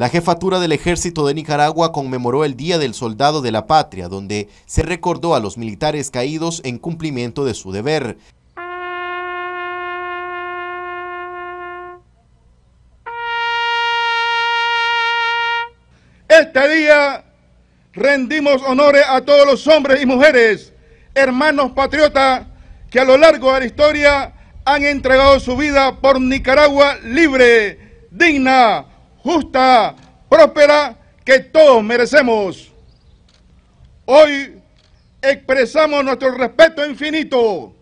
La jefatura del ejército de Nicaragua conmemoró el Día del Soldado de la Patria, donde se recordó a los militares caídos en cumplimiento de su deber. Este día rendimos honores a todos los hombres y mujeres, hermanos patriotas, que a lo largo de la historia han entregado su vida por Nicaragua libre, digna, justa, próspera que todos merecemos. Hoy expresamos nuestro respeto infinito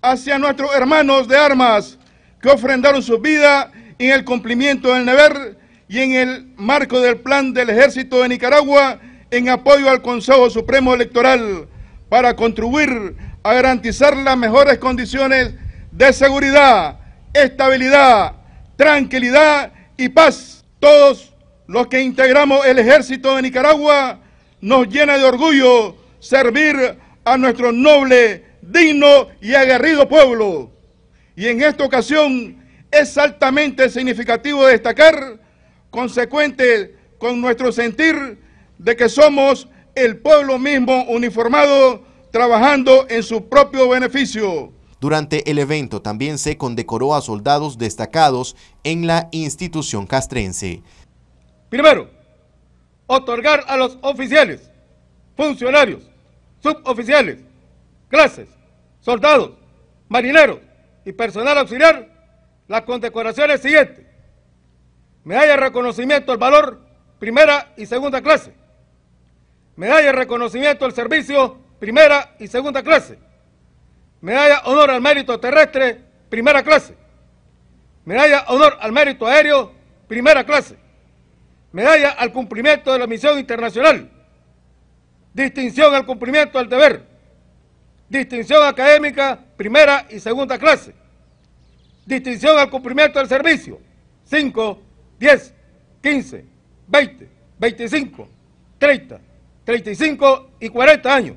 hacia nuestros hermanos de armas que ofrendaron su vida en el cumplimiento del deber y en el marco del plan del Ejército de Nicaragua en apoyo al Consejo Supremo Electoral para contribuir a garantizar las mejores condiciones de seguridad, estabilidad, tranquilidad y paz. Todos los que integramos el ejército de Nicaragua nos llena de orgullo servir a nuestro noble, digno y aguerrido pueblo. Y en esta ocasión es altamente significativo destacar, consecuente con nuestro sentir de que somos el pueblo mismo uniformado trabajando en su propio beneficio. Durante el evento también se condecoró a soldados destacados en la institución castrense. Primero, otorgar a los oficiales, funcionarios, suboficiales, clases, soldados, marineros y personal auxiliar las condecoraciones siguientes. Medalla de reconocimiento al valor primera y segunda clase. Medalla de reconocimiento al servicio primera y segunda clase. Medalla honor al mérito terrestre, primera clase. Medalla honor al mérito aéreo, primera clase. Medalla al cumplimiento de la misión internacional. Distinción al cumplimiento del deber. Distinción académica, primera y segunda clase. Distinción al cumplimiento del servicio. 5, 10, 15, 20, 25, 30, 35 y 40 años.